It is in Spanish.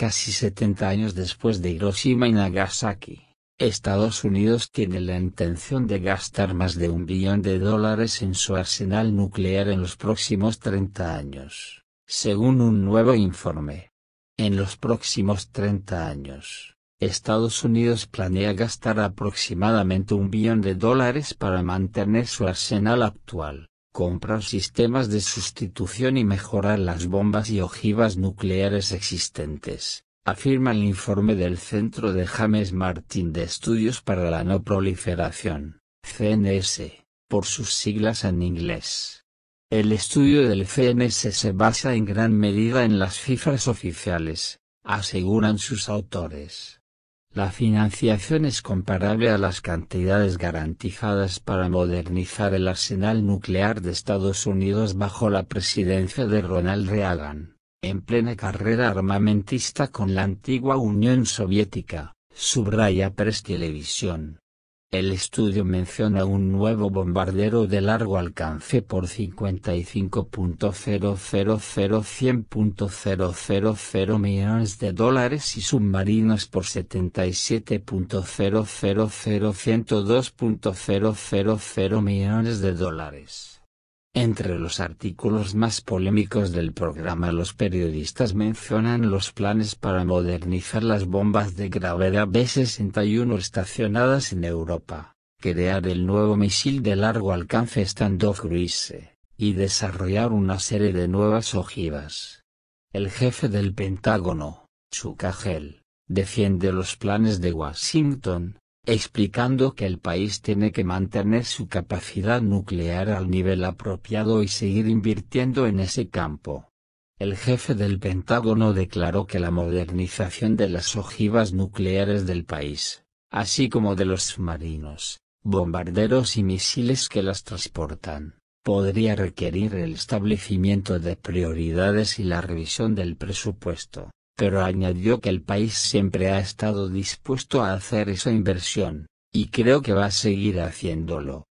Casi 70 años después de Hiroshima y Nagasaki, Estados Unidos tiene la intención de gastar más de un billón de dólares en su arsenal nuclear en los próximos 30 años, según un nuevo informe. En los próximos 30 años, Estados Unidos planea gastar aproximadamente un billón de dólares para mantener su arsenal actual comprar sistemas de sustitución y mejorar las bombas y ojivas nucleares existentes, afirma el informe del Centro de James Martin de Estudios para la No Proliferación, CNS, por sus siglas en inglés. El estudio del CNS se basa en gran medida en las cifras oficiales, aseguran sus autores. La financiación es comparable a las cantidades garantizadas para modernizar el arsenal nuclear de Estados Unidos bajo la presidencia de Ronald Reagan, en plena carrera armamentista con la antigua Unión Soviética, subraya Press Televisión. El estudio menciona un nuevo bombardero de largo alcance por 55.000.100.000 millones de dólares y submarinos por 77.000.102.000 millones de dólares. Entre los artículos más polémicos del programa los periodistas mencionan los planes para modernizar las bombas de gravedad B-61 estacionadas en Europa, crear el nuevo misil de largo alcance Standoff Cruise, y desarrollar una serie de nuevas ojivas. El jefe del Pentágono, Chuck Hagel, defiende los planes de Washington, explicando que el país tiene que mantener su capacidad nuclear al nivel apropiado y seguir invirtiendo en ese campo. El jefe del Pentágono declaró que la modernización de las ojivas nucleares del país, así como de los submarinos, bombarderos y misiles que las transportan, podría requerir el establecimiento de prioridades y la revisión del presupuesto pero añadió que el país siempre ha estado dispuesto a hacer esa inversión, y creo que va a seguir haciéndolo.